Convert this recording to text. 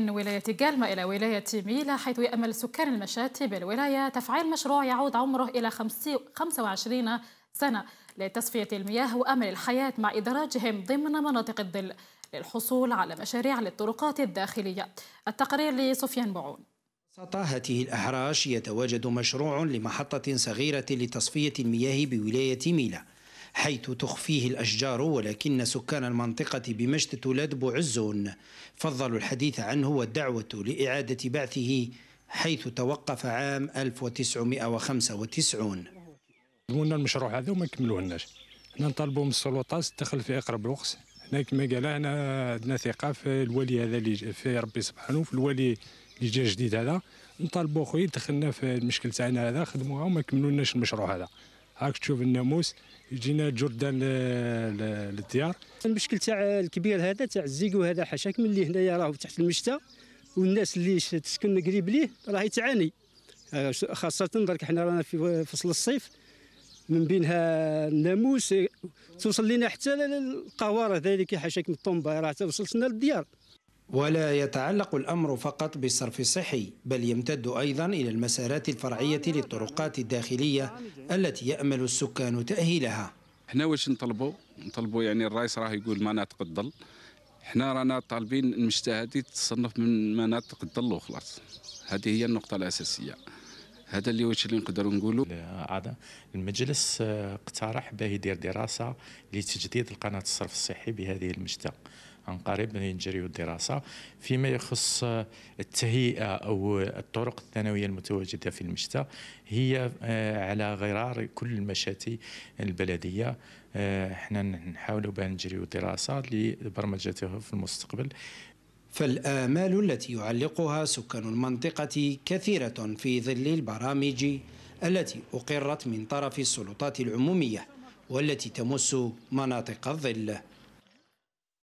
من ولاية جالما إلى ولاية ميلا حيث يأمل سكان المشاتي بالولاية تفعيل مشروع يعود عمره إلى 25 سنة لتصفية المياه وأمل الحياة مع إدراجهم ضمن مناطق الظل للحصول على مشاريع للطرقات الداخلية التقرير لسفيان بعون وسط هذه الأحراش يتواجد مشروع لمحطة صغيرة لتصفية المياه بولاية ميلا حيث تخفيه الأشجار ولكن سكان المنطقة بمشت تولاد بوعزون فضلوا الحديث عنه والدعوة لإعادة بعثه حيث توقف عام 1995 قلنا المشروع هذا وما كملوهناش حنا نطالبوا من السلطات تدخل في اقرب وقت حنا كما قال هنا عندنا ثقه في الولي هذا اللي في ربي سبحانه في الولي اللي جا جديد هذا نطالبوا خويا دخلنا في المشكل تاعنا هذا خدموها وما كملوناش المشروع هذا هاك تشوف الناموس يجينا جردان للديار المشكل تاع الكبير هذا تاع الزيكو هذا حاشاك من اللي هنايا راهو تحت المشتى والناس اللي تسكن قريب ليه راهي تعاني آه، خاصة درك حنا رانا في فصل الصيف من بينها الناموس توصل لنا حتى القوارة ذلك حاشاك من الطومبا راه توصلت للديار ولا يتعلق الأمر فقط بالصرف الصحي بل يمتد أيضا إلى المسارات الفرعية للطرقات الداخلية التي يأمل السكان تأهيلها احنا واش نطلبوا نطلبوا يعني الرئيس راه يقول مناطق الظل احنا رانا طالبين المجتهدي تصنف من مناطق الظل وخلاص هذه هي النقطة الأساسية هذا اللي واش اللي نقدروا نقولوا المجلس آه، اقترح باه يدير دراسه لتجديد القناه الصرف الصحي بهذه المشتاه عن قريب ينجريو الدراسة فيما يخص التهيئة أو الطرق الثانوية المتواجدة في المشتى هي آه، على غرار كل المشاتي البلدية آه، احنا نحاولوا بان نجريو دراسة لبرمجتها في المستقبل فالآمال التي يعلقها سكان المنطقة كثيرة في ظل البرامج التي أقرت من طرف السلطات العمومية والتي تمس مناطق الظل